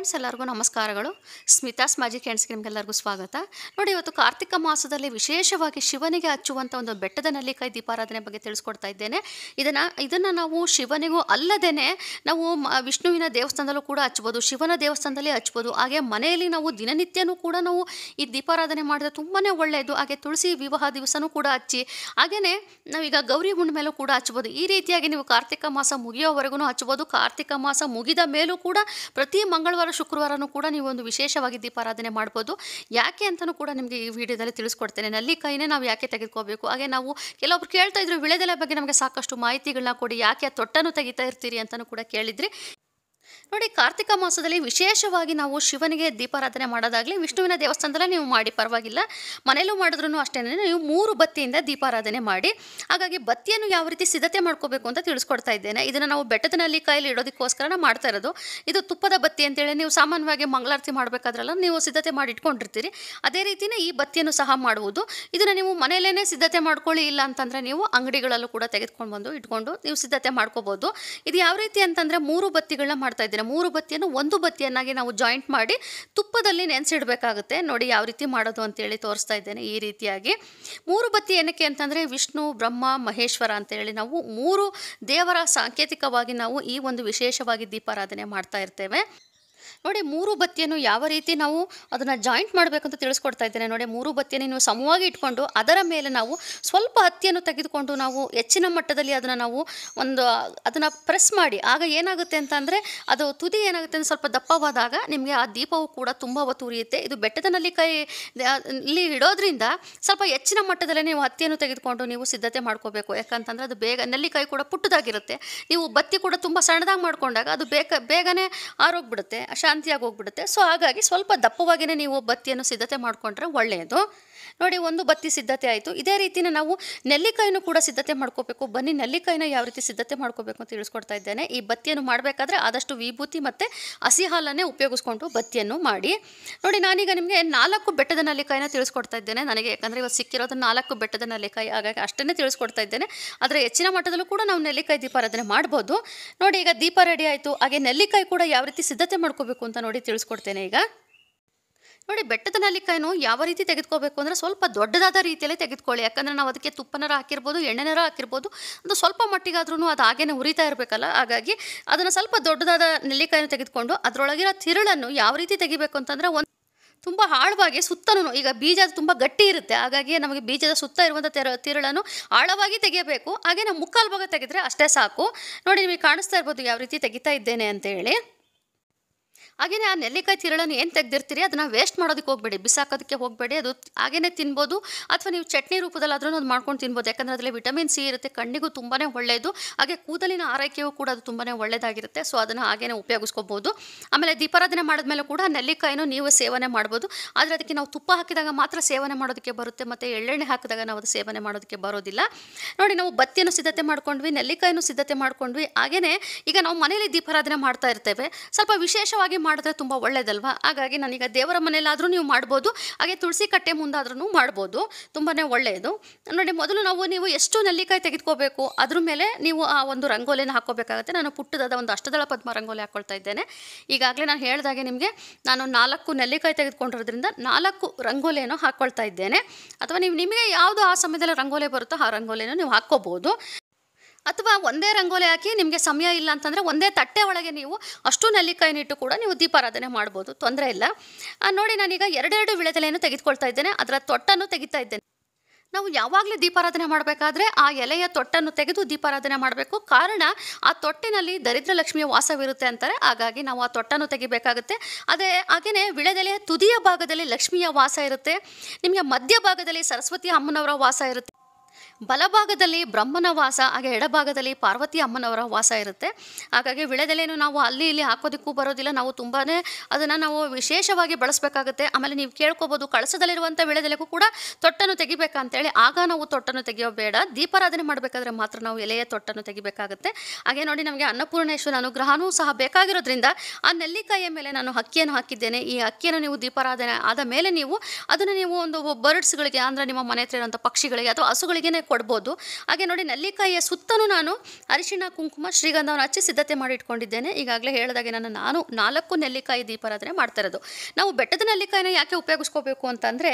friends ಎಲ್ಲರಿಗೂ ನಮಸ್ಕಾರಗಳು Smitha's magic ಫ್ರೆಂಡ್ಸ್ಗೆ ನಿಮಗೆಲ್ಲರಿಗೂ ಸ್ವಾಗತ ನೋಡಿ ಇವತ್ತು ಕಾರ್ತಿಕ ಮಾಸದಲ್ಲಿ ವಿಶೇಷವಾಗಿ ಶಿವನಿಗೆ ಹಚ್ಚುವಂಥ ಒಂದು ಬೆಟ್ಟದ ನಲ್ಲಿಕಾಯಿ ದೀಪಾರಾಧನೆ ಬಗ್ಗೆ ತಿಳಿಸ್ಕೊಡ್ತಾ ಇದ್ದೇನೆ ಇದನ್ನು ಇದನ್ನು ನಾವು ಶಿವನಿಗೂ ಅಲ್ಲದೇ ನಾವು ವಿಷ್ಣುವಿನ ದೇವಸ್ಥಾನದಲ್ಲೂ ಕೂಡ ಹಚ್ಬೋದು ಶಿವನ ದೇವಸ್ಥಾನದಲ್ಲಿ ಹಚ್ಬೋದು ಹಾಗೆ ಮನೆಯಲ್ಲಿ ನಾವು ದಿನನಿತ್ಯನೂ ಕೂಡ ನಾವು ಈ ದೀಪಾರಾಧನೆ ಮಾಡಿದ್ರೆ ತುಂಬಾ ಒಳ್ಳೆಯದು ಹಾಗೆ ತುಳಸಿ ವಿವಾಹ ದಿವಸನೂ ಕೂಡ ಹಚ್ಚಿ ಹಾಗೆಯೇ ನಾವೀಗ ಗೌರಿ ಹುಣ್ಣಿಮೆಲೂ ಕೂಡ ಹಚ್ಬೋದು ಈ ರೀತಿಯಾಗಿ ನೀವು ಕಾರ್ತಿಕ ಮಾಸ ಮುಗಿಯೋವರೆಗೂ ಹಚ್ಬೋದು ಕಾರ್ತಿಕ ಮಾಸ ಮುಗಿದ ಮೇಲೂ ಕೂಡ ಪ್ರತಿ ಮಂಗಳವಾರ ಶುಕ್ರವಾರನೂ ಕೂಡ ನೀವು ಒಂದು ವಿಶೇಷವಾಗಿ ದೀಪಾರಾಧನೆ ಮಾಡ್ಬೋದು ಯಾಕೆ ಅಂತಲೂ ಕೂಡ ನಿಮಗೆ ಈ ವಿಡಿಯೋದಲ್ಲಿ ತಿಳಿಸ್ಕೊಡ್ತೇನೆ ನಲ್ಲಿಕಾಯಿನೇ ನಾವು ಯಾಕೆ ತೆಗೆದುಕೋಬೇಕು ಹಾಗೆ ನಾವು ಕೆಲವೊಬ್ರು ಕೇಳ್ತಾ ಇದ್ರು ವಿಳೆದೆಲೆ ಬಗ್ಗೆ ನಮಗೆ ಸಾಕಷ್ಟು ಮಾಹಿತಿಗಳನ್ನ ಕೊಡಿ ಯಾಕೆ ತೊಟ್ಟನ್ನು ತೆಗಿತಾ ಇರ್ತೀರಿ ಅಂತಲೂ ಕೂಡ ಕೇಳಿದ್ರಿ ನೋಡಿ ಕಾರ್ತಿಕ ಮಾಸದಲ್ಲಿ ವಿಶೇಷವಾಗಿ ನಾವು ಶಿವನಿಗೆ ದೀಪಾರಾಧನೆ ಮಾಡೋದಾಗಲಿ ವಿಷ್ಣುವಿನ ದೇವಸ್ಥಾನದಲ್ಲೇ ನೀವು ಮಾಡಿ ಪರವಾಗಿಲ್ಲ ಮನೆಯಲ್ಲೂ ಮಾಡಿದ್ರೂ ಅಷ್ಟೇ ನೀವು ಮೂರು ಬತ್ತಿಯಿಂದ ದೀಪಾರಾಧನೆ ಮಾಡಿ ಹಾಗಾಗಿ ಬತ್ತಿಯನ್ನು ಯಾವ ರೀತಿ ಸಿದ್ಧತೆ ಮಾಡ್ಕೋಬೇಕು ಅಂತ ತಿಳಿಸ್ಕೊಡ್ತಾ ಇದ್ದೇನೆ ಇದನ್ನು ನಾವು ಬೆಟ್ಟದಲ್ಲಿ ಕೈಯಲ್ಲಿ ಇಡೋದಕ್ಕೋಸ್ಕರ ಮಾಡ್ತಾ ಇರೋದು ಇದು ತುಪ್ಪದ ಬತ್ತಿ ಅಂತೇಳಿ ನೀವು ಸಾಮಾನ್ಯವಾಗಿ ಮಂಗಳಾರತಿ ಮಾಡಬೇಕಾದ್ರಲ್ಲ ನೀವು ಸಿದ್ಧತೆ ಮಾಡಿ ಇಟ್ಕೊಂಡಿರ್ತೀರಿ ಅದೇ ರೀತಿಯೇ ಈ ಬತ್ತಿಯನ್ನು ಸಹ ಮಾಡುವುದು ಇದನ್ನು ನೀವು ಮನೆಯಲ್ಲೇ ಸಿದ್ಧತೆ ಮಾಡ್ಕೊಳ್ಳಿ ಇಲ್ಲ ಅಂತಂದರೆ ನೀವು ಅಂಗಡಿಗಳಲ್ಲೂ ಕೂಡ ತೆಗೆದುಕೊಂಡು ಬಂದು ಇಟ್ಕೊಂಡು ನೀವು ಸಿದ್ಧತೆ ಮಾಡ್ಕೋಬೋದು ಇದು ಯಾವ ರೀತಿ ಅಂತಂದರೆ ಮೂರು ಬತ್ತಿಗಳನ್ನ ಮಾಡ್ತಾ ಇದ್ದೇನೆ ಮೂರು ಬತ್ತಿಯನ್ನು ಒಂದು ಬತ್ತಿಯನ್ನಾಗಿ ನಾವು ಜಾಯಿಂಟ್ ಮಾಡಿ ತುಪ್ಪದಲ್ಲಿ ನೆನೆಸಿಡಬೇಕಾಗುತ್ತೆ ನೋಡಿ ಯಾವ ರೀತಿ ಮಾಡೋದು ಅಂತೇಳಿ ತೋರಿಸ್ತಾ ಇದ್ದೇನೆ ಈ ರೀತಿಯಾಗಿ ಮೂರು ಬತ್ತಿ ಏನಕ್ಕೆ ಅಂತಂದರೆ ವಿಷ್ಣು ಬ್ರಹ್ಮ ಮಹೇಶ್ವರ ಅಂತೇಳಿ ನಾವು ಮೂರು ದೇವರ ಸಾಂಕೇತಿಕವಾಗಿ ನಾವು ಈ ಒಂದು ವಿಶೇಷವಾಗಿ ದೀಪಾರಾಧನೆ ಮಾಡ್ತಾ ಇರ್ತೇವೆ ನೋಡಿ ಮೂರು ಬತ್ತಿಯನ್ನು ಯಾವ ರೀತಿ ನಾವು ಅದನ್ನು ಜಾಯಿಂಟ್ ಮಾಡಬೇಕಂತ ತಿಳಿಸ್ಕೊಡ್ತಾ ಇದ್ದೇನೆ ನೋಡಿ ಮೂರು ಬತ್ತಿಯನ್ನು ನೀವು ಸಮವಾಗಿ ಇಟ್ಕೊಂಡು ಅದರ ಮೇಲೆ ನಾವು ಸ್ವಲ್ಪ ಹತ್ತಿಯನ್ನು ತೆಗೆದುಕೊಂಡು ನಾವು ಹೆಚ್ಚಿನ ಮಟ್ಟದಲ್ಲಿ ಅದನ್ನು ನಾವು ಒಂದು ಅದನ್ನು ಪ್ರೆಸ್ ಮಾಡಿ ಆಗ ಏನಾಗುತ್ತೆ ಅಂತಂದರೆ ಅದು ತುದಿ ಏನಾಗುತ್ತೆ ಅಂದರೆ ಸ್ವಲ್ಪ ದಪ್ಪವಾದಾಗ ನಿಮಗೆ ಆ ದೀಪವು ಕೂಡ ತುಂಬ ಹೊತ್ತು ಉರಿಯುತ್ತೆ ಇದು ಬೆಟ್ಟದ ನಲ್ಲಿಕಾಯಿ ಇಲ್ಲಿ ಇಡೋದ್ರಿಂದ ಸ್ವಲ್ಪ ಹೆಚ್ಚಿನ ಮಟ್ಟದಲ್ಲೇ ನೀವು ಹತ್ತಿಯನ್ನು ತೆಗೆದುಕೊಂಡು ನೀವು ಸಿದ್ಧತೆ ಮಾಡ್ಕೋಬೇಕು ಯಾಕಂತಂದರೆ ಅದು ಬೇಗ ನೆಲ್ಲಿಕಾಯಿ ಕೂಡ ಪುಟ್ಟದಾಗಿರುತ್ತೆ ನೀವು ಬತ್ತಿ ಕೂಡ ತುಂಬ ಸಣ್ಣದಾಗಿ ಮಾಡಿಕೊಂಡಾಗ ಅದು ಬೇಗ ಬೇಗನೆ ಆರೋಗ್ಬಿಡುತ್ತೆ ಶಾಂತಿಯಾಗಿ ಹೋಗ್ಬಿಡುತ್ತೆ ಸೊ ಹಾಗಾಗಿ ಸ್ವಲ್ಪ ದಪ್ಪವಾಗಿಯೇ ನೀವು ಬತ್ತಿಯನ್ನು ಸಿದ್ಧತೆ ಮಾಡಿಕೊಂಡ್ರೆ ಒಳ್ಳೆಯದು ನೋಡಿ ಒಂದು ಬತ್ತಿ ಸಿದ್ಧತೆ ಆಯಿತು ಇದೇ ರೀತಿನ ನಾವು ನೆಲ್ಲಿಕಾಯಿನೂ ಕೂಡ ಸಿದ್ಧತೆ ಮಾಡ್ಕೋಬೇಕು ಬನ್ನಿ ನೆಲ್ಲಿಕಾಯಿನ ಯಾವ ರೀತಿ ಸಿದ್ಧತೆ ಮಾಡ್ಕೋಬೇಕು ಅಂತ ತಿಳಿಸ್ಕೊಡ್ತಾ ಇದ್ದೇನೆ ಈ ಬತ್ತಿಯನ್ನು ಮಾಡಬೇಕಾದ್ರೆ ಆದಷ್ಟು ವಿಭೂತಿ ಮತ್ತು ಹಸಿ ಹಾಲನ್ನೇ ಉಪಯೋಗಿಸ್ಕೊಂಡು ಬತ್ತಿಯನ್ನು ಮಾಡಿ ನೋಡಿ ನಾನೀಗ ನಿಮಗೆ ನಾಲ್ಕು ಬೆಟ್ಟದ ನೆಲ್ಲಿಕಾಯಿನ ತಿಳಿಸ್ಕೊಡ್ತಾ ಇದ್ದೇನೆ ನನಗೆ ಯಾಕಂದರೆ ಇವತ್ತು ಸಿಕ್ಕಿರೋದು ನಾಲ್ಕು ಬೆಟ್ಟದ ನೆಲ್ಲಿಕಾಯಿ ಹಾಗಾಗಿ ಅಷ್ಟನ್ನೇ ತಿಳಿಸ್ಕೊಡ್ತಾ ಇದ್ದೇನೆ ಆದರೆ ಹೆಚ್ಚಿನ ಮಟ್ಟದಲ್ಲೂ ಕೂಡ ನಾವು ನೆಲ್ಲಿಕಾಯಿ ದೀಪಾರಾಧನೆ ಮಾಡ್ಬೋದು ನೋಡಿ ಈಗ ದೀಪ ರೆಡಿ ಆಯಿತು ಹಾಗೆ ನೆಲ್ಲಿಕಾಯಿ ಕೂಡ ಯಾವ ರೀತಿ ಸಿದ್ಧತೆ ಮಾಡ್ಕೋಬೇಕು ಅಂತ ನೋಡಿ ತಿಳಿಸ್ಕೊಡ್ತೇನೆ ಈಗ ನೋಡಿ ಬೆಟ್ಟದ ನೆಲ್ಲಿಕಾಯನ್ನು ಯಾವ ರೀತಿ ತೆಗೆದುಕೋಬೇಕು ಅಂದರೆ ಸ್ವಲ್ಪ ದೊಡ್ಡದಾದ ರೀತಿಯಲ್ಲೇ ತೆಗೆದುಕೊಳ್ಳಿ ಯಾಕಂದರೆ ನಾವು ಅದಕ್ಕೆ ತುಪ್ಪನರ ಹಾಕಿರ್ಬೋದು ಎಣ್ಣೆನರ ಹಾಕಿರ್ಬೋದು ಅದು ಸ್ವಲ್ಪ ಮಟ್ಟಿಗಾದ್ರೂ ಅದು ಹಾಗೇನೆ ಉರಿತಾ ಇರಬೇಕಲ್ಲ ಹಾಗಾಗಿ ಅದನ್ನು ಸ್ವಲ್ಪ ದೊಡ್ಡದಾದ ನೆಲ್ಲಿಕಾಯಿನ ತೆಗೆದುಕೊಂಡು ಅದರೊಳಗಿರೋ ತಿರುಳನ್ನು ಯಾವ ರೀತಿ ತೆಗಿಬೇಕು ಅಂತಂದರೆ ಒಂದು ತುಂಬ ಆಳವಾಗಿ ಸುತ್ತನೂ ಈಗ ಬೀಜ ತುಂಬ ಗಟ್ಟಿ ಇರುತ್ತೆ ಹಾಗಾಗಿ ನಮಗೆ ಬೀಜದ ಸುತ್ತ ಇರುವಂಥ ತೆರ ತಿರುಳನ್ನು ಆಳವಾಗಿ ತೆಗೆಯಬೇಕು ಹಾಗೆ ನಾವು ಮುಕ್ಕಾಲು ಭಾಗ ತೆಗೆದ್ರೆ ಅಷ್ಟೇ ಸಾಕು ನೋಡಿ ನಿಮಗೆ ಕಾಣಿಸ್ತಾ ಇರ್ಬೋದು ಯಾವ ರೀತಿ ತೆಗಿತಾ ಇದ್ದೇನೆ ಅಂತೇಳಿ ಹಾಗೆಯೇ ಆ ನೆಲ್ಲಿಕಾಯಿ ತಿರಳನ್ನು ಏನು ತೆಗೆದಿರ್ತೀರಿ ಅದನ್ನು ವೇಸ್ಟ್ ಮಾಡೋದಕ್ಕೆ ಹೋಗಬೇಡಿ ಬಿಸಾಕೋದಕ್ಕೆ ಹೋಗಬೇಡಿ ಅದು ಹಾಗೇನೆ ತಿನ್ಬೋದು ಅಥವಾ ನೀವು ಚಟ್ನಿ ರೂಪದಲ್ಲಾದರೂ ಅದು ಮಾಡ್ಕೊಂಡು ತಿನ್ಬೋದು ಯಾಕಂದರೆ ಅದರಲ್ಲಿ ವಿಟಮಿನ್ ಸಿ ಇರುತ್ತೆ ಕಣ್ಣಿಗೂ ತುಂಬಾ ಒಳ್ಳೆಯದು ಹಾಗೆ ಕೂದಲಿನ ಆರೈಕೆಯೂ ಕೂಡ ಅದು ತುಂಬಾ ಒಳ್ಳೆಯದಾಗಿರುತ್ತೆ ಸೊ ಅದನ್ನು ಹಾಗೇ ಉಪಯೋಗಿಸ್ಕೋಬೋದು ಆಮೇಲೆ ದೀಪಾರಾಧನೆ ಮಾಡಿದ್ಮೇಲೆ ಕೂಡ ನೆಲ್ಲಿಕಾಯಿನೂ ನೀವು ಸೇವನೆ ಮಾಡ್ಬೋದು ಆದರೆ ಅದಕ್ಕೆ ನಾವು ತುಪ್ಪ ಹಾಕಿದಾಗ ಮಾತ್ರ ಸೇವನೆ ಮಾಡೋದಕ್ಕೆ ಬರುತ್ತೆ ಮತ್ತು ಎಳ್ಳೆಣ್ಣೆ ಹಾಕಿದಾಗ ನಾವು ಅದು ಸೇವನೆ ಮಾಡೋದಕ್ಕೆ ಬರೋದಿಲ್ಲ ನೋಡಿ ನಾವು ಬತ್ತಿಯನ್ನು ಸಿದ್ಧತೆ ಮಾಡ್ಕೊಂಡ್ವಿ ನೆಲ್ಲಿಕಾಯಿನೂ ಸಿದ್ಧತೆ ಮಾಡ್ಕೊಂಡ್ವಿ ಹಾಗೆಯೇ ಈಗ ನಾವು ಮನೆಯಲ್ಲಿ ದೀಪಾರಾಧನೆ ಮಾಡ್ತಾ ಇರ್ತೇವೆ ಸ್ವಲ್ಪ ವಿಶೇಷವಾಗಿ ಹಾಗೆ ಮಾಡಿದ್ರೆ ತುಂಬ ಒಳ್ಳೇದಲ್ವಾ ಹಾಗಾಗಿ ನಾನೀಗ ದೇವರ ಮನೆಯಲ್ಲಾದರೂ ನೀವು ಮಾಡ್ಬೋದು ಹಾಗೆ ತುಳಸಿ ಕಟ್ಟೆ ಮುಂದಾದ್ರೂ ಮಾಡ್ಬೋದು ತುಂಬಾ ಒಳ್ಳೆಯದು ನೋಡಿ ಮೊದಲು ನಾವು ನೀವು ಎಷ್ಟು ನೆಲ್ಲಿಕಾಯಿ ತೆಗೆದುಕೋಬೇಕು ಅದ್ರ ಮೇಲೆ ನೀವು ಆ ಒಂದು ರಂಗೋಲಿನ ಹಾಕೋಬೇಕಾಗುತ್ತೆ ನಾನು ಪುಟ್ಟದಾದ ಒಂದು ಅಷ್ಟದಳ ಪದ್ಮ ರಂಗೋಲಿ ಹಾಕ್ಕೊಳ್ತಾ ಇದ್ದೇನೆ ಈಗಾಗಲೇ ನಾನು ಹೇಳಿದಾಗೆ ನಿಮಗೆ ನಾನು ನಾಲ್ಕು ನೆಲ್ಲಿಕಾಯಿ ತೆಗೆದುಕೊಂಡಿರೋದ್ರಿಂದ ನಾಲ್ಕು ರಂಗೋಲಿಯನ್ನು ಹಾಕ್ಕೊಳ್ತಾ ಇದ್ದೇನೆ ಅಥವಾ ನೀವು ನಿಮಗೆ ಯಾವುದು ಆ ಸಮಯದಲ್ಲಿ ರಂಗೋಲಿ ಬರುತ್ತೋ ಆ ರಂಗೋಲಿಯನ್ನು ನೀವು ಹಾಕ್ಕೋಬೋದು ಅಥವಾ ಒಂದೇ ರಂಗೋಲಿ ಹಾಕಿ ನಿಮಗೆ ಸಮಯ ಇಲ್ಲ ಅಂತಂದರೆ ಒಂದೇ ತಟ್ಟೆ ಒಳಗೆ ನೀವು ಅಷ್ಟು ನೆಲ್ಲಿಕಾಯಿನಿಟ್ಟು ಕೂಡ ನೀವು ದೀಪಾರಾಧನೆ ಮಾಡ್ಬೋದು ತೊಂದರೆ ಇಲ್ಲ ನೋಡಿ ನಾನೀಗ ಎರಡೆರಡು ವಿಳೆದೆಲೆಯನ್ನು ತೆಗೆದುಕೊಳ್ತಾ ಇದ್ದೇನೆ ಅದರ ತೊಟ್ಟನ್ನು ತೆಗಿತಾ ಇದ್ದೇನೆ ನಾವು ಯಾವಾಗಲೂ ದೀಪಾರಾಧನೆ ಮಾಡಬೇಕಾದ್ರೆ ಆ ಎಲೆಯ ತೊಟ್ಟನ್ನು ತೆಗೆದು ದೀಪಾರಾಧನೆ ಮಾಡಬೇಕು ಕಾರಣ ಆ ತೊಟ್ಟಿನಲ್ಲಿ ದರಿದ್ರ ಲಕ್ಷ್ಮಿಯ ವಾಸವಿರುತ್ತೆ ಅಂತಾರೆ ಹಾಗಾಗಿ ನಾವು ಆ ತೊಟ್ಟನ್ನು ತೆಗಿಬೇಕಾಗುತ್ತೆ ಅದೇ ಹಾಗೆಯೇ ವಿಳೆದೆಲೆಯ ತುದಿಯ ಭಾಗದಲ್ಲಿ ಲಕ್ಷ್ಮಿಯ ವಾಸ ಇರುತ್ತೆ ನಿಮಗೆ ಮಧ್ಯ ಭಾಗದಲ್ಲಿ ಸರಸ್ವತಿ ಅಮ್ಮನವರ ವಾಸ ಇರುತ್ತೆ ಬಲಭಾಗದಲ್ಲಿ ಬ್ರಹ್ಮನ ವಾಸ ಹಾಗೆ ಎಡಭಾಗದಲ್ಲಿ ಪಾರ್ವತಿ ಅಮ್ಮನವರ ವಾಸ ಇರುತ್ತೆ ಹಾಗಾಗಿ ವಿಳೆದೆಲೆಯನ್ನು ನಾವು ಅಲ್ಲಿ ಇಲ್ಲಿ ಹಾಕೋದಕ್ಕೂ ಬರೋದಿಲ್ಲ ನಾವು ತುಂಬಾ ಅದನ್ನು ನಾವು ವಿಶೇಷವಾಗಿ ಬಳಸಬೇಕಾಗುತ್ತೆ ಆಮೇಲೆ ನೀವು ಕೇಳ್ಕೊಬೋದು ಕಳಸದಲ್ಲಿರುವಂಥ ವಿಳೆದೆಲೆಗೂ ಕೂಡ ತೊಟ್ಟನ್ನು ತೆಗಿಬೇಕಂತೇಳಿ ಆಗ ನಾವು ತೊಟ್ಟನ್ನು ಬೇಡ ದೀಪಾರಾಧನೆ ಮಾಡಬೇಕಾದ್ರೆ ಮಾತ್ರ ನಾವು ಎಲೆಯ ತೊಟ್ಟನ್ನು ತೆಗಿಬೇಕಾಗುತ್ತೆ ಹಾಗೆ ನೋಡಿ ನಮಗೆ ಅನ್ನಪೂರ್ಣೇಶ್ವರ ಅನುಗ್ರಹನೂ ಸಹ ಬೇಕಾಗಿರೋದ್ರಿಂದ ಆ ನೆಲ್ಲಿಕಾಯಿಯ ಮೇಲೆ ನಾನು ಅಕ್ಕಿಯನ್ನು ಹಾಕಿದ್ದೇನೆ ಈ ಅಕ್ಕಿಯನ್ನು ನೀವು ದೀಪಾರಾಧನೆ ಆದ ಮೇಲೆ ನೀವು ಅದನ್ನು ನೀವು ಒಂದು ಬರ್ಡ್ಸ್ಗಳಿಗೆ ಅಂದರೆ ನಿಮ್ಮ ಮನೆ ಹತ್ರ ಇರುವಂಥ ಪಕ್ಷಿಗಳಿಗೆ ಅಥವಾ ಹಸುಗಳಿಗೆ ಕೊಡ್ಬೋದು ಹಾಗೆ ನೋಡಿ ನೆಲ್ಲಿಕಾಯಿಯ ಸುತ್ತಲೂ ನಾನು ಅರಿಶಿಣ ಕುಂಕುಮ ಶ್ರೀಗಂಧವನ್ನು ಹಚ್ಚಿ ಸಿದ್ಧತೆ ಮಾಡಿ ಇಟ್ಕೊಂಡಿದ್ದೇನೆ ಈಗಾಗಲೇ ಹೇಳಿದಾಗೆ ನಾನು ನಾನು ನಾಲ್ಕು ನೆಲ್ಲಿಕಾಯಿ ದೀಪಾರಾಧನೆ ಮಾಡ್ತಾ ಇರೋದು ನಾವು ಬೆಟ್ಟದ ನೆಲ್ಲಿಕಾಯಿನ ಯಾಕೆ ಉಪಯೋಗಿಸ್ಕೋಬೇಕು ಅಂತಂದರೆ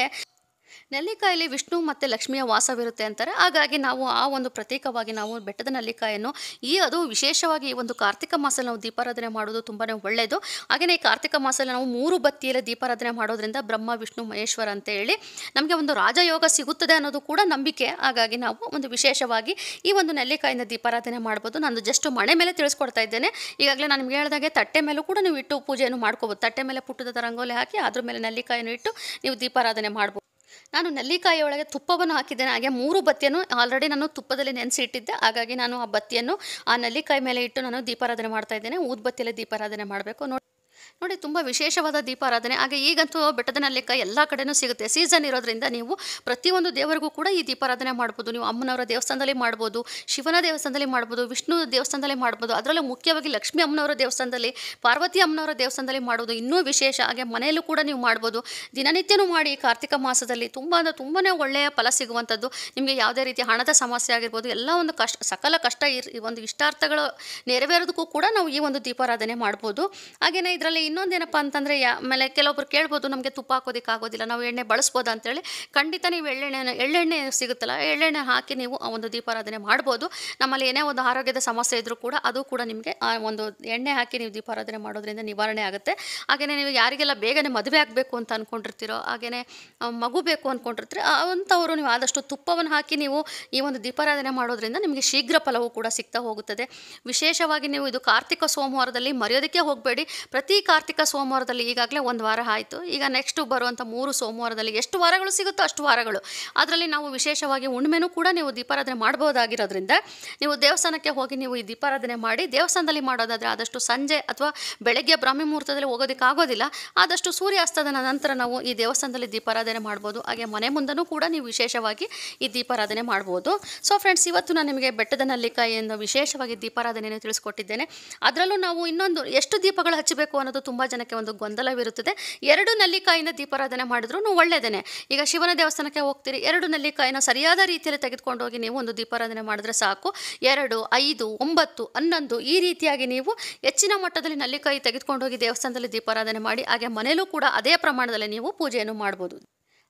ನೆಲ್ಲಿಕಾಯಲ್ಲಿ ವಿಷ್ಣು ಮತ್ತು ಲಕ್ಷ್ಮಿಯ ವಾಸವಿರುತ್ತೆ ಅಂತಾರೆ ಹಾಗಾಗಿ ನಾವು ಆ ಒಂದು ಪ್ರತ್ಯೇಕವಾಗಿ ನಾವು ಬೆಟ್ಟದ ನೆಲ್ಲಿಕಾಯನ್ನು ಈ ಅದು ವಿಶೇಷವಾಗಿ ಈ ಒಂದು ಕಾರ್ತಿಕ ಮಾಸದಲ್ಲಿ ನಾವು ದೀಪಾರಾಧನೆ ಮಾಡೋದು ತುಂಬಾ ಒಳ್ಳೆಯದು ಹಾಗೆಯೇ ಈ ಕಾರ್ತಿಕ ಮಾಸದಲ್ಲಿ ನಾವು ಮೂರು ಬತ್ತಿಯಲ್ಲಿ ದೀಪಾರಾಧನೆ ಮಾಡೋದ್ರಿಂದ ಬ್ರಹ್ಮ ವಿಷ್ಣು ಮಹೇಶ್ವರ ಅಂತ ಹೇಳಿ ನಮಗೆ ಒಂದು ರಾಜಯೋಗ ಸಿಗುತ್ತದೆ ಅನ್ನೋದು ಕೂಡ ನಂಬಿಕೆ ಹಾಗಾಗಿ ನಾವು ಒಂದು ವಿಶೇಷವಾಗಿ ಈ ಒಂದು ನೆಲ್ಲಿಕಾಯಿಂದ ದೀಪಾರಾಧನೆ ಮಾಡ್ಬೋದು ನಾನು ಜಸ್ಟ್ ಮಣೆ ಮೇಲೆ ತಿಳಿಸ್ಕೊಡ್ತಾ ಇದ್ದೇನೆ ಈಗಾಗಲೇ ನಾನು ನಿಮಗೆ ಹೇಳಿದಾಗೆ ತಟ್ಟೆ ಮೇಲೂ ಕೂಡ ನೀವು ಇಟ್ಟು ಪೂಜೆಯನ್ನು ಮಾಡ್ಕೋಬೋದು ತಟ್ಟೆ ಮೇಲೆ ಪುಟ್ಟದ ರಂಗೋಲಿ ಹಾಕಿ ಅದ್ರ ಮೇಲೆ ನೆಲ್ಲಿಕಾಯನ್ನು ಇಟ್ಟು ನೀವು ದೀಪಾರಾಧನೆ ಮಾಡ್ಬೋದು ನಾನು ನೆಲ್ಲಿಕಾಯಿ ಒಳಗೆ ತುಪ್ಪವನ್ನು ಹಾಕಿದ್ದೇನೆ ಹಾಗೆ ಮೂರು ಬತ್ತಿಯನ್ನು ಆಲ್ರೆಡಿ ನಾನು ತುಪ್ಪದಲ್ಲಿ ನೆನೆಸಿ ಇಟ್ಟಿದ್ದೆ ಹಾಗಾಗಿ ನಾನು ಆ ಬತ್ತಿಯನ್ನು ಆ ನಲ್ಲಿಕಾಯಿ ಮೇಲೆ ಇಟ್ಟು ನಾನು ದೀಪಾರಾಧನೆ ಮಾಡ್ತಾ ಇದ್ದೇನೆ ಬತ್ತಿಯಲ್ಲಿ ದೀಪಾರಾಧನೆ ಮಾಡಬೇಕು ನೋಡಿ ನೋಡಿ ತುಂಬ ವಿಶೇಷವಾದ ದೀಪಾರಾಧನೆ ಹಾಗೆ ಈಗಂತೂ ಬೆಟ್ಟದನ ಲೆಕ್ಕ ಎಲ್ಲ ಕಡೆನೂ ಸಿಗುತ್ತೆ ಸೀಸನ್ ಇರೋದ್ರಿಂದ ನೀವು ಪ್ರತಿಯೊಂದು ದೇವರಿಗೂ ಕೂಡ ಈ ದೀಪಾರಾಧನೆ ಮಾಡ್ಬೋದು ನೀವು ಅಮ್ಮನವರ ದೇವಸ್ಥಾನದಲ್ಲಿ ಮಾಡ್ಬೋದು ಶಿವನ ದೇವಸ್ಥಾನದಲ್ಲಿ ಮಾಡ್ಬೋದು ವಿಷ್ಣು ದೇವಸ್ಥಾನದಲ್ಲಿ ಮಾಡ್ಬೋದು ಅದರಲ್ಲೂ ಮುಖ್ಯವಾಗಿ ಲಕ್ಷ್ಮೀ ಅಮ್ಮನವರ ದೇವಸ್ಥಾನದಲ್ಲಿ ಪಾರ್ವತಿ ಅಮ್ಮನವರ ದೇವಸ್ಥಾನದಲ್ಲಿ ಮಾಡೋದು ಇನ್ನೂ ವಿಶೇಷ ಹಾಗೆ ಮನೆಯಲ್ಲೂ ಕೂಡ ನೀವು ಮಾಡ್ಬೋದು ದಿನನಿತ್ಯನೂ ಮಾಡಿ ಕಾರ್ತಿಕ ಮಾಸದಲ್ಲಿ ತುಂಬ ಅಂದರೆ ತುಂಬಾ ಒಳ್ಳೆಯ ಫಲ ಸಿಗುವಂಥದ್ದು ನಿಮಗೆ ಯಾವುದೇ ರೀತಿ ಹಣದ ಸಮಸ್ಯೆ ಆಗಿರ್ಬೋದು ಎಲ್ಲ ಒಂದು ಕಷ್ಟ ಸಕಲ ಕಷ್ಟ ಇರ್ ಒಂದು ಇಷ್ಟಾರ್ಥಗಳು ನೆರವೇರೋದಕ್ಕೂ ಕೂಡ ನಾವು ಈ ಒಂದು ದೀಪಾರಾಧನೆ ಮಾಡ್ಬೋದು ಹಾಗೆಯೇ ಇದರಲ್ಲಿ ಆಮೇಲೆ ಇನ್ನೊಂದೇನಪ್ಪ ಅಂತಂದರೆ ಆಮೇಲೆ ಕೆಲವೊಬ್ರು ಕೇಳ್ಬೋದು ನಮಗೆ ತುಪ್ಪ ಹಾಕೋದಕ್ಕೆ ಆಗೋದಿಲ್ಲ ನಾವು ಎಣ್ಣೆ ಬಳಸ್ಬೋದು ಅಂತೇಳಿ ಖಂಡಿತ ನೀವು ಎಳ್ಳೆಣ್ಣೆ ಎಳ್ಳೆಣ್ಣೆ ಸಿಗುತ್ತಲ್ಲ ಎಳ್ಳೆಣ್ಣೆ ಹಾಕಿ ನೀವು ಒಂದು ದೀಪಾರಾಧನೆ ಮಾಡ್ಬೋದು ನಮ್ಮಲ್ಲಿ ಏನೇ ಒಂದು ಆರೋಗ್ಯದ ಸಮಸ್ಯೆ ಇದ್ದರೂ ಕೂಡ ಅದು ಕೂಡ ನಿಮಗೆ ಒಂದು ಎಣ್ಣೆ ಹಾಕಿ ನೀವು ದೀಪಾರಾಧನೆ ಮಾಡೋದ್ರಿಂದ ನಿವಾರಣೆ ಆಗುತ್ತೆ ಹಾಗೆಯೇ ನೀವು ಯಾರಿಗೆಲ್ಲ ಬೇಗನೆ ಮದುವೆ ಆಗಬೇಕು ಅಂತ ಅಂದ್ಕೊಂಡಿರ್ತೀರೋ ಹಾಗೆಯೇ ಮಗು ಬೇಕು ಅಂದ್ಕೊಂಡಿರ್ತೀರೋ ಅಂಥವರು ನೀವು ಆದಷ್ಟು ತುಪ್ಪವನ್ನು ಹಾಕಿ ನೀವು ಈ ಒಂದು ದೀಪಾರಾಧನೆ ಮಾಡೋದ್ರಿಂದ ನಿಮಗೆ ಶೀಘ್ರ ಫಲವು ಕೂಡ ಸಿಗ್ತಾ ಹೋಗುತ್ತದೆ ವಿಶೇಷವಾಗಿ ನೀವು ಇದು ಕಾರ್ತಿಕ ಸೋಮವಾರದಲ್ಲಿ ಮರೆಯೋದಕ್ಕೆ ಹೋಗಬೇಡಿ ಪ್ರತಿ ಕಾರ್ತಿಕ ಸೋಮವಾರದಲ್ಲಿ ಈಗಾಗಲೇ ಒಂದು ವಾರ ಆಯಿತು ಈಗ ನೆಕ್ಸ್ಟ್ ಬರುವಂಥ ಮೂರು ಸೋಮವಾರದಲ್ಲಿ ಎಷ್ಟು ವಾರಗಳು ಸಿಗುತ್ತೋ ಅಷ್ಟು ವಾರಗಳು ಅದರಲ್ಲಿ ನಾವು ವಿಶೇಷವಾಗಿ ಉಣ್ಮೆನೂ ಕೂಡ ನೀವು ದೀಪಾರಾಧನೆ ಮಾಡ್ಬೋದಾಗಿರೋದ್ರಿಂದ ನೀವು ದೇವಸ್ಥಾನಕ್ಕೆ ಹೋಗಿ ನೀವು ಈ ದೀಪಾರಾಧನೆ ಮಾಡಿ ದೇವಸ್ಥಾನದಲ್ಲಿ ಮಾಡೋದಾದರೆ ಆದಷ್ಟು ಸಂಜೆ ಅಥವಾ ಬೆಳಗ್ಗೆ ಬ್ರಾಹ್ಮಿ ಮುಹೂರ್ತದಲ್ಲಿ ಹೋಗೋದಕ್ಕೆ ಆಗೋದಿಲ್ಲ ಆದಷ್ಟು ಸೂರ್ಯಾಸ್ತದ ನಂತರ ನಾವು ಈ ದೇವಸ್ಥಾನದಲ್ಲಿ ದೀಪಾರಾಧನೆ ಮಾಡ್ಬೋದು ಹಾಗೆ ಮನೆ ಮುಂದನೂ ಕೂಡ ನೀವು ವಿಶೇಷವಾಗಿ ಈ ದೀಪಾರಾಧನೆ ಮಾಡ್ಬೋದು ಸೊ ಫ್ರೆಂಡ್ಸ್ ಇವತ್ತು ನಾನು ನಿಮಗೆ ಬೆಟ್ಟದ ನಲ್ಲಿಕಾಯಿಯನ್ನು ವಿಶೇಷವಾಗಿ ದೀಪಾರಾಧನೆಯನ್ನು ತಿಳಿಸ್ಕೊಟ್ಟಿದ್ದೇನೆ ಅದರಲ್ಲೂ ನಾವು ಇನ್ನೊಂದು ಎಷ್ಟು ದೀಪಗಳು ಹಚ್ಚಬೇಕು ಅನ್ನೋದು ಅನ್ನೋದು ತುಂಬ ಜನಕ್ಕೆ ಒಂದು ಗೊಂದಲವಿರುತ್ತದೆ ಎರಡು ನಲ್ಲಿಕಾಯಿನ ದೀಪಾರಾಧನೆ ಮಾಡಿದ್ರೂ ಒಳ್ಳೆಯದೇ ಈಗ ಶಿವನ ದೇವಸ್ಥಾನಕ್ಕೆ ಹೋಗ್ತೀರಿ ಎರಡು ನಲ್ಲಿಕಾಯಿನ ಸರಿಯಾದ ರೀತಿಯಲ್ಲಿ ತೆಗೆದುಕೊಂಡು ಹೋಗಿ ನೀವು ಒಂದು ದೀಪಾರಾಧನೆ ಮಾಡಿದ್ರೆ ಸಾಕು ಎರಡು ಐದು ಒಂಬತ್ತು ಹನ್ನೊಂದು ಈ ರೀತಿಯಾಗಿ ನೀವು ಹೆಚ್ಚಿನ ಮಟ್ಟದಲ್ಲಿ ನಲ್ಲಿಕಾಯಿ ತೆಗೆದುಕೊಂಡು ಹೋಗಿ ದೇವಸ್ಥಾನದಲ್ಲಿ ದೀಪಾರಾಧನೆ ಮಾಡಿ ಹಾಗೆ ಮನೆಯಲ್ಲೂ ಕೂಡ ಅದೇ ಪ್ರಮಾಣದಲ್ಲಿ ನೀವು ಪೂಜೆಯನ್ನು ಮಾಡಬಹುದು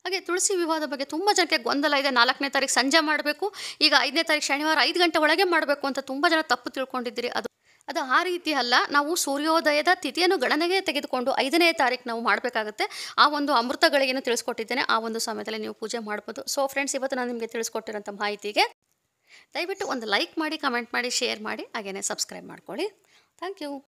ಹಾಗೆ ತುಳಸಿ ವಿವಾದ ಬಗ್ಗೆ ತುಂಬ ಜನಕ್ಕೆ ಗೊಂದಲ ಇದೆ ನಾಲ್ಕನೇ ತಾರೀಕು ಸಂಜೆ ಮಾಡಬೇಕು ಈಗ ಐದನೇ ತಾರೀಕು ಶನಿವಾರ ಐದು ಗಂಟೆ ಒಳಗೆ ಮಾಡಬೇಕು ಅಂತ ತುಂಬ ಜನ ತಪ್ಪು ತಿಳ್ಕೊಂಡಿದ್ದೀರಿ ಅದು ಅದು ಆ ರೀತಿ ಅಲ್ಲ ನಾವು ಸೂರ್ಯೋದಯದ ತಿಥಿಯನ್ನು ಗಣನೆಗೆ ತೆಗೆದುಕೊಂಡು ಐದನೇ ತಾರೀಕು ನಾವು ಮಾಡಬೇಕಾಗುತ್ತೆ ಆ ಒಂದು ಅಮೃತಗಳಿಗೇನು ತಿಳಿಸ್ಕೊಟ್ಟಿದ್ದೇನೆ ಆ ಒಂದು ಸಮಯದಲ್ಲಿ ನೀವು ಪೂಜೆ ಮಾಡ್ಬೋದು ಸೊ ಫ್ರೆಂಡ್ಸ್ ಇವತ್ತು ನಾನು ನಿಮಗೆ ತಿಳಿಸ್ಕೊಟ್ಟಿರೋಂಥ ಮಾಹಿತಿಗೆ ದಯವಿಟ್ಟು ಒಂದು ಲೈಕ್ ಮಾಡಿ ಕಮೆಂಟ್ ಮಾಡಿ ಶೇರ್ ಮಾಡಿ ಹಾಗೆಯೇ ಸಬ್ಸ್ಕ್ರೈಬ್ ಮಾಡ್ಕೊಳ್ಳಿ ಥ್ಯಾಂಕ್ ಯು